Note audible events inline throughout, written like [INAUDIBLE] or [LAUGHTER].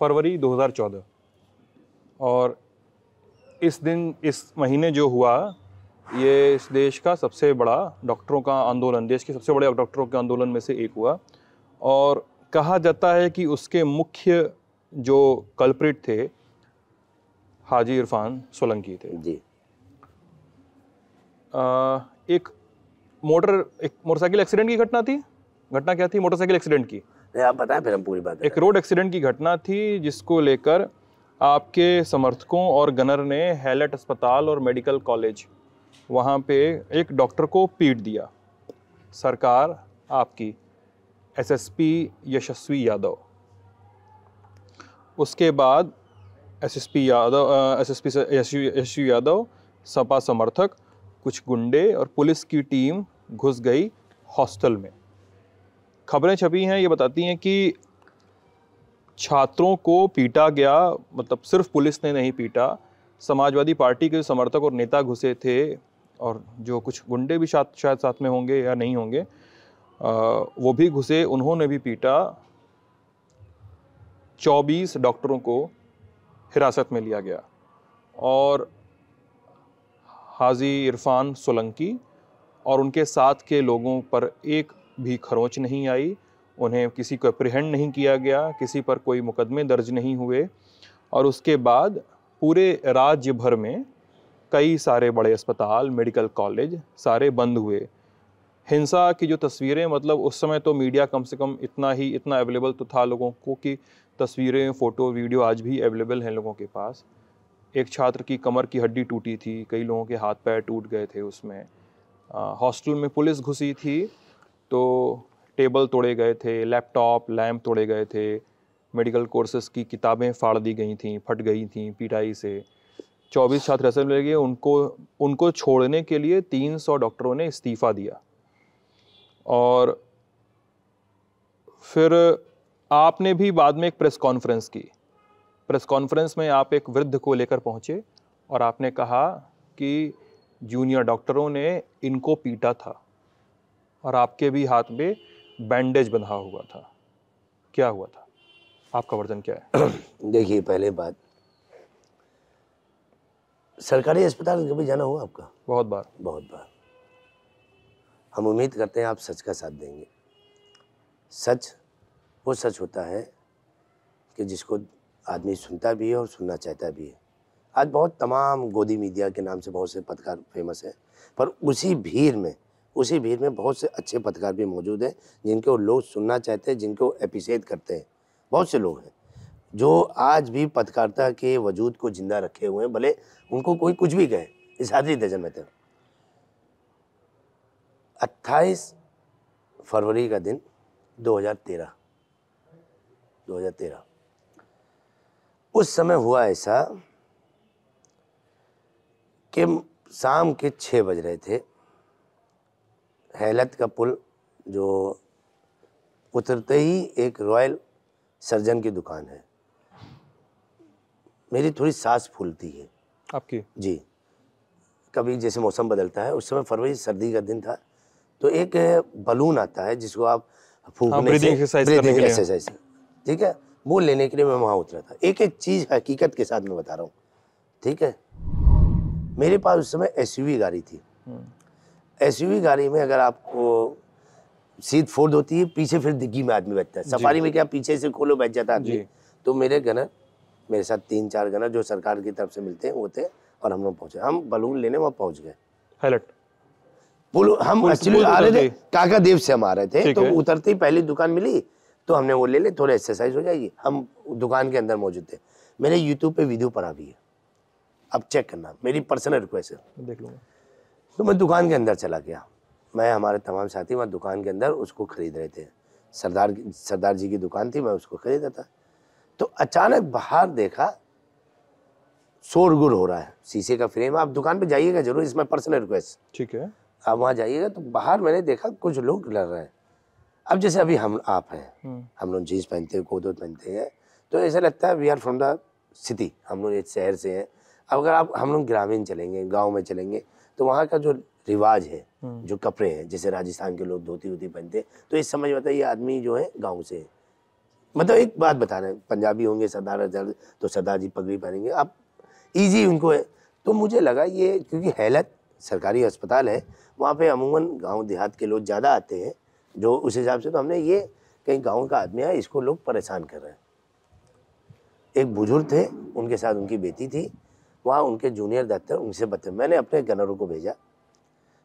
फरवरी 2014 और इस दिन इस महीने जो हुआ ये इस देश का सबसे बड़ा डॉक्टरों का आंदोलन देश के सबसे बड़े डॉक्टरों के आंदोलन में से एक हुआ और कहा जाता है कि उसके मुख्य जो कल्प्रिट थे हाजी इरफान सोलंकी थे जी आ, एक मोटर एक मोटरसाइकिल एक्सीडेंट की घटना थी घटना क्या थी मोटरसाइकिल एक्सीडेंट की आप बताएं फिर हम पूरी बात एक रोड एक्सीडेंट की घटना थी जिसको लेकर आपके समर्थकों और गनर ने हैलेट अस्पताल और मेडिकल कॉलेज वहाँ पे एक डॉक्टर को पीट दिया सरकार आपकी एसएसपी यशस्वी यादव उसके बाद एसएसपी यादव एसएसपी यशस्वी यादव सपा समर्थक कुछ गुंडे और पुलिस की टीम घुस गई हॉस्टल में खबरें छपी हैं ये बताती हैं कि छात्रों को पीटा गया मतलब सिर्फ पुलिस ने नहीं पीटा समाजवादी पार्टी के समर्थक और नेता घुसे थे और जो कुछ गुंडे भी शायद शायद साथ में होंगे या नहीं होंगे वो भी घुसे उन्होंने भी पीटा 24 डॉक्टरों को हिरासत में लिया गया और हाजी इरफान सोलंकी और उनके साथ के लोगों पर एक भी खरोच नहीं आई उन्हें किसी को अप्रिहेंड नहीं किया गया किसी पर कोई मुकदमे दर्ज नहीं हुए और उसके बाद पूरे राज्य भर में कई सारे बड़े अस्पताल मेडिकल कॉलेज सारे बंद हुए हिंसा की जो तस्वीरें मतलब उस समय तो मीडिया कम से कम इतना ही इतना अवेलेबल तो था लोगों को कि तस्वीरें फ़ोटो वीडियो आज भी अवेलेबल हैं लोगों के पास एक छात्र की कमर की हड्डी टूटी थी कई लोगों के हाथ पैर टूट गए थे उसमें हॉस्टल में पुलिस घुसी थी तो टेबल तोड़े गए थे लैपटॉप लैम्प तोड़े गए थे मेडिकल कोर्सेज़ की किताबें फाड़ दी गई थी फट गई थी पिटाई से चौबीस छात्र ऐसे मिले गए उनको उनको छोड़ने के लिए तीन सौ डॉक्टरों ने इस्तीफ़ा दिया और फिर आपने भी बाद में एक प्रेस कॉन्फ्रेंस की प्रेस कॉन्फ्रेंस में आप एक वृद्ध को लेकर पहुँचे और आपने कहा कि जूनियर डॉक्टरों ने इनको पीटा था और आपके भी हाथ में बैंडेज बंधा हुआ था क्या हुआ था आपका वर्जन क्या है [CLEARS THROAT] देखिए पहले बात सरकारी अस्पताल कभी जाना हुआ आपका बहुत बार बहुत बार हम उम्मीद करते हैं आप सच का साथ देंगे सच वो सच होता है कि जिसको आदमी सुनता भी है और सुनना चाहता भी है आज बहुत तमाम गोदी मीडिया के नाम से बहुत से पत्रकार फेमस हैं पर उसी भीड़ में उसी भीड़ में बहुत से अच्छे पत्रकार भी मौजूद हैं जिनको लोग सुनना चाहते हैं जिनको अप्रिसिएट करते हैं बहुत से लोग हैं जो आज भी पत्रकारिता के वजूद को जिंदा रखे हुए हैं भले उनको कोई कुछ भी कहे इस हाजिरी दर्जन में तक तो। अट्ठाईस फरवरी का दिन 2013 2013 उस समय हुआ ऐसा कि शाम के छः बज रहे थे हैलत का पुल जो उतरते ही एक रॉयल सर्जन की दुकान है मेरी थोड़ी सांस फूलती है आपकी जी कभी जैसे मौसम बदलता है उस समय फरवरी सर्दी का दिन था तो एक बलून आता है जिसको आप फूकने हाँ, से ठीक है वो लेने के लिए मैं वहाँ उतरा था एक एक चीज़ हकीकत के साथ मैं बता रहा हूँ ठीक है मेरे पास उस समय एस गाड़ी थी हम्म। एस गाड़ी में अगर आपको सीट फोर्ड होती है पीछे फिर दिग्गी में आदमी बैठता है सफारी में क्या पीछे से खोलो बैठ जाता आदमी तो मेरे गनर मेरे साथ तीन चार गनर जो सरकार की तरफ से मिलते हैं वो थे और हम लोग पहुंचे हम बलून लेने वहां पहुंच गए पायलट पुल हम एक्चुअली आ रहे थे काका देव से हम आ रहे थे तो उतरते ही पहली दुकान मिली तो हमने वो ले ले थोड़ा एक्सरसाइज हो जाएगी हम दुकान के अंदर मौजूद थे मैंने यूट्यूब पे वीडियो पढ़ा भी है अब चेक करना मेरी पर्सनल रिक्वेस्ट है देख लूंगा तो मैं दुकान के अंदर चला गया मैं हमारे तमाम साथी वहाँ दुकान के अंदर उसको ख़रीद रहे थे सरदार सरदार जी की दुकान थी मैं उसको ख़रीदा था तो अचानक बाहर देखा शोरगुल हो रहा है शीशे का फ्रेम आप दुकान पे जाइएगा जरूर इसमें पर्सनल रिक्वेस्ट ठीक है आप वहाँ जाइएगा तो बाहर मैंने देखा कुछ लोग लड़ रहे हैं अब जैसे अभी हम आप हैं हम्म। हम लोग जीन्स पहनते हैं कोदो पहनते हैं तो ऐसा लगता है we are from the city हम लोग एक शहर से हैं अब अगर आप हम लोग ग्रामीण चलेंगे गाँव में चलेंगे तो वहाँ का जो रिवाज है हम्म। जो कपड़े हैं जैसे राजस्थान के लोग धोती वोती पहनते हैं तो ये समझ में आता है ये आदमी जो है गाँव से मतलब एक बात बता रहे हैं पंजाबी होंगे सरदार तो सरदार जी पगड़ी पहनेंगे आप ईजी उनको है तो मुझे लगा ये क्योंकि हैलत सरकारी अस्पताल है वहाँ पे अमूमन गांव देहात के लोग ज़्यादा आते हैं जो उस हिसाब से तो हमने ये कहीं गांव का आदमी है इसको लोग परेशान कर रहे हैं एक बुजुर्ग थे उनके साथ उनकी बेटी थी वहाँ उनके जूनियर दफ्तर उनसे बता मैंने अपने गनरों को भेजा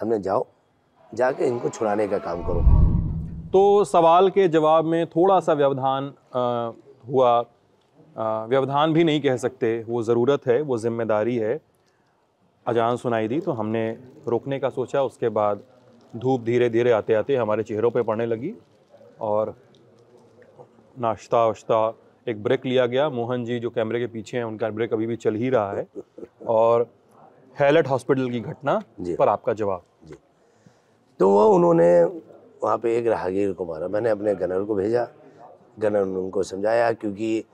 हमने जाओ जाके इनको छुड़ाने का काम करो तो सवाल के जवाब में थोड़ा सा व्यवधान हुआ आ, व्यवधान भी नहीं कह सकते वो ज़रूरत है वो जिम्मेदारी है अजान सुनाई दी तो हमने रोकने का सोचा उसके बाद धूप धीरे धीरे आते आते हमारे चेहरों पे पड़ने लगी और नाश्ता वाश्ता एक ब्रेक लिया गया मोहन जी जो कैमरे के पीछे हैं उनका ब्रेक अभी भी चल ही रहा है और हैलेट हॉस्पिटल की घटना पर आपका जवाब जी तो वो उन्होंने वहाँ पे एक राहगीर को मारा मैंने अपने गनर को भेजा गनर ने उनको समझाया क्योंकि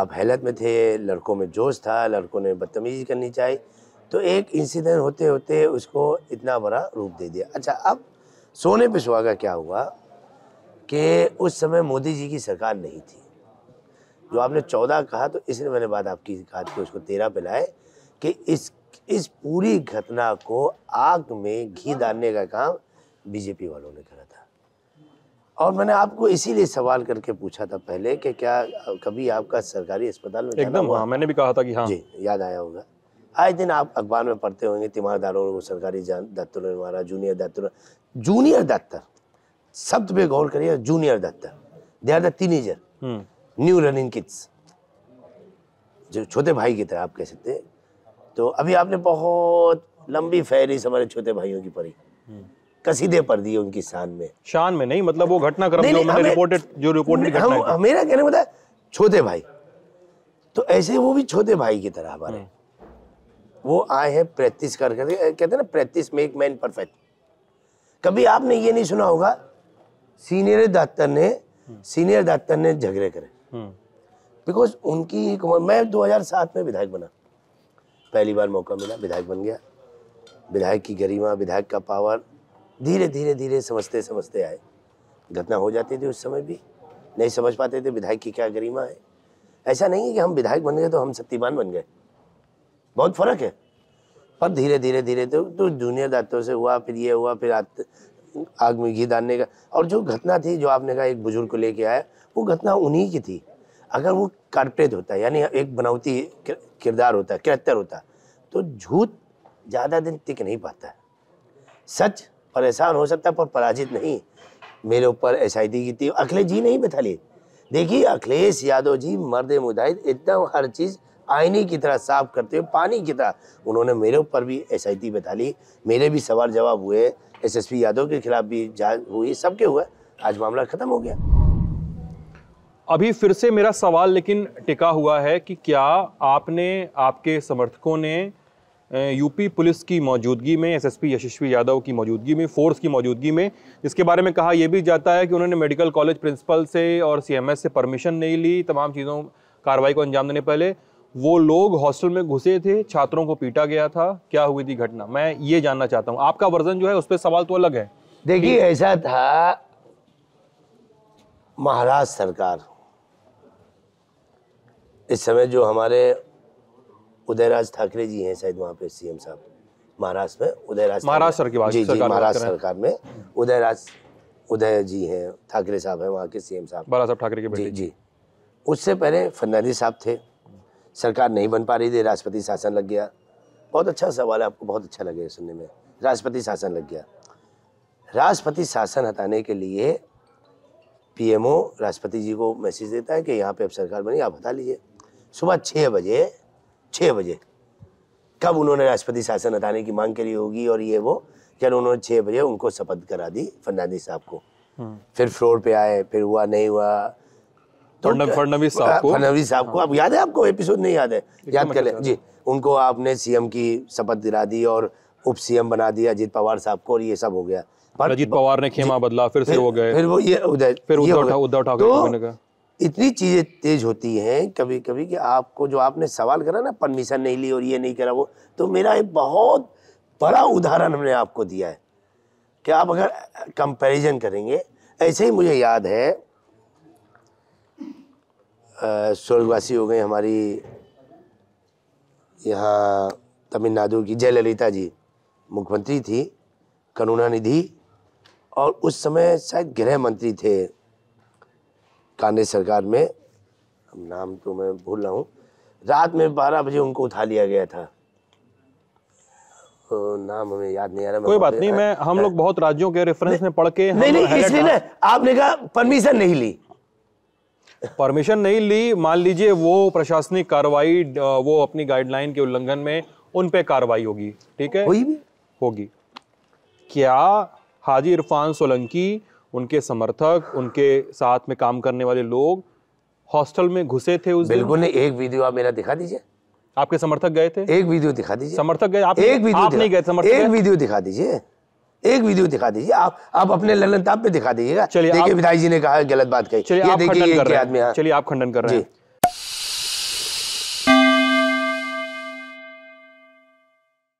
आप हैलत में थे लड़कों में जोश था लड़कों ने बदतमीजी करनी चाहिए तो एक इंसिडेंट होते होते उसको इतना बड़ा रूप दे दिया अच्छा अब सोने पे सुहागा क्या हुआ कि उस समय मोदी जी की सरकार नहीं थी जो आपने चौदह कहा तो इसलिए मैंने बात आपकी कहा थी उसको तेरह पे लाए कि इस इस पूरी घटना को आग में घी डालने का काम बीजेपी वालों ने करा था और मैंने आपको इसीलिए सवाल करके पूछा था पहले कि क्या कभी आपका सरकारी अस्पताल में एकदम हाँ मैंने भी कहा था कि हाँ जी याद आया होगा आए दिन आप अखबार में पढ़ते होंगे तिमारदारों को सरकारी दफ्तर ने मारा जूनियर दफ्तर जूनियर दफ्तर शब्द पे गौर करिए जूनियर दफ्तर they are the new running kids जो छोटे भाई की तरह आप कह सकते हैं तो अभी आपने बहुत लंबी फहरिस्त हमारे छोटे भाइयों की पढ़ी हम्म। कसीदे पर दिए उनकी शान में शान में नहीं मतलब वो घटना क्रम जो मैंने रिपोर्टेड जो रिपोर्ट रिपोर्टेड घटना है मेरा कहने का मतलब छोटे भाई तो ऐसे वो भी छोटे भाई की तरह हमारे हम्म। वो आए हैं प्रैक्टिस कर कर कहते हैं ना प्रैक्टिस मेक मैन परफेक्ट कभी आपने ये नहीं सुना होगा सीनियर डॉक्टर ने सीनियर हम्म। डॉक्टर ने झगड़े करे बिकॉज उनकी एक उम्र मैं 2007 में विधायक बना पहली बार मौका मिला विधायक बन गया विधायक की गरिमा विधायक का पावर धीरे धीरे धीरे समझते समझते आए घटना हो जाती थी उस समय भी नहीं समझ पाते थे विधायक की क्या गरिमा है ऐसा नहीं है कि हम विधायक बन गए तो हम शक्तिमान बन गए बहुत फर्क है पर धीरे धीरे धीरे तो, तो जूनियर दातों से हुआ फिर ये हुआ फिर आग में घी डालने का और जो घटना थी जो आपने कहा एक बुजुर्ग को लेके आया वो घटना उन्हीं की थी अगर वो कार्पेट होता यानी एक बनावटी किरदार होता करैक्टर होता तो झूठ ज़्यादा दिन टिक नहीं पाता सच परेशान हो सकता पर पराजित नहीं मेरे ऊपर एस आई टी की थी अखिलेश जी नहीं बैठा लिए देखिए अखिलेश यादव जी मर्द मुजाहिद एकदम हर चीज़ आईने की तरह साफ करते हुए पानी की तरह उन्होंने मेरे ऊपर भी एस आई टी बैठा ली मेरे भी सवाल जवाब हुए एस एस पी यादव के खिलाफ भी जांच हुई सबके हुआ आज मामला ख़त्म हो गया अभी फिर से मेरा सवाल लेकिन टिका हुआ है कि क्या आपने आपके समर्थकों ने यूपी पुलिस की मौजूदगी में एसएसपी यशस्वी यादव की मौजूदगी में फोर्स की मौजूदगी में इसके बारे में कहा यह भी जाता है कि उन्होंने मेडिकल कॉलेज प्रिंसिपल से और सीएमएस से परमिशन नहीं ली तमाम चीज़ों कार्रवाई को अंजाम देने पहले वो लोग हॉस्टल में घुसे थे छात्रों को पीटा गया था क्या हुई थी घटना मैं ये जानना चाहता हूँ आपका वर्जन जो है उस पर सवाल तो अलग है देखिए ऐसा था महाराष्ट्र सरकार इस समय जो हमारे उदयराज ठाकरे जी हैं शायद वहाँ पे सीएम साहब महाराष्ट्र में उदयराज महाराष्ट्र की बात जी जी महाराष्ट्र सरकार में उदयराज उदय जी हैं ठाकरे साहब हैं वहाँ के सीएम साहब बाला साहब ठाकरे के बेटे जी जी उससे पहले फर्नांडिस साहब थे सरकार नहीं बन पा रही थी राष्ट्रपति शासन लग गया बहुत अच्छा सवाल है आपको बहुत अच्छा लगे सुनने में राष्ट्रपति शासन लग गया राष्ट्रपति शासन हटाने के लिए पीएमओ राष्ट्रपति जी को मैसेज देता है कि यहाँ पे अब सरकार बनी आप हटा लीजिए सुबह छः बजे छः बजे कब उन्होंने राष्ट्रपति शासन हटाने की मांग करी होगी और ये वो जब उन्होंने छः बजे उनको शपथ करा दी फर्नांडिस साहब को हम्म। फिर फ्लोर पे आए फिर हुआ नहीं हुआ तो फडनवीस साहब फडनवीस साहब को आप याद है आपको एपिसोड नहीं याद है याद कर ले मतलब जी उनको आपने सीएम की शपथ दिला दी और उप सीएम बना दिया अजीत पवार साहब को और ये सब हो गया अजीत पवार ने खेमा बदला फिर से हो गए फिर वो ये उदय फिर उद्धव ठाकरे तो इतनी चीज़ें तेज होती हैं कभी कभी कि आपको जो आपने सवाल करा ना परमिशन नहीं ली और ये नहीं करा वो तो मेरा एक बहुत बड़ा उदाहरण हमने आपको दिया है कि आप अगर कंपैरिजन करेंगे ऐसे ही मुझे याद है स्वर्गवासी हो गए हमारी यहाँ तमिलनाडु की जयललिता जी मुख्यमंत्री थी करुणानिधि और उस समय शायद गृह मंत्री थे कांग्रेस सरकार में अब नाम तो मैं भूल रहा हूँ रात में बारह बजे उनको उठा लिया गया था नाम हमें याद नहीं आ रहा कोई बात नहीं मैं हम लोग बहुत राज्यों के रेफरेंस में पढ़ के नहीं नहीं इसलिए ना आपने कहा परमिशन नहीं ली परमिशन नहीं ली मान लीजिए वो प्रशासनिक कार्रवाई वो अपनी गाइडलाइन के उल्लंघन में उन पे कार्रवाई होगी ठीक है होगी क्या हाजी इरफान सोलंकी उनके समर्थक उनके साथ में काम करने वाले लोग हॉस्टल में घुसे थे उस बिल्कुल नहीं एक वीडियो आप मेरा दिखा दीजिए आपके समर्थक गए थे एक वीडियो दिखा दीजिए समर्थक गए आप एक वीडियो नहीं गए समर्थक एक वीडियो दिखा दीजिए एक वीडियो दिखा दीजिए आप आप अपने ललन ताप पे दिखा दीजिएगा चलिए देखिए विधायक जी ने कहा गलत बात कही चलिए आप खंडन कर रहे हैं चलिए आप खंडन कर रहे हैं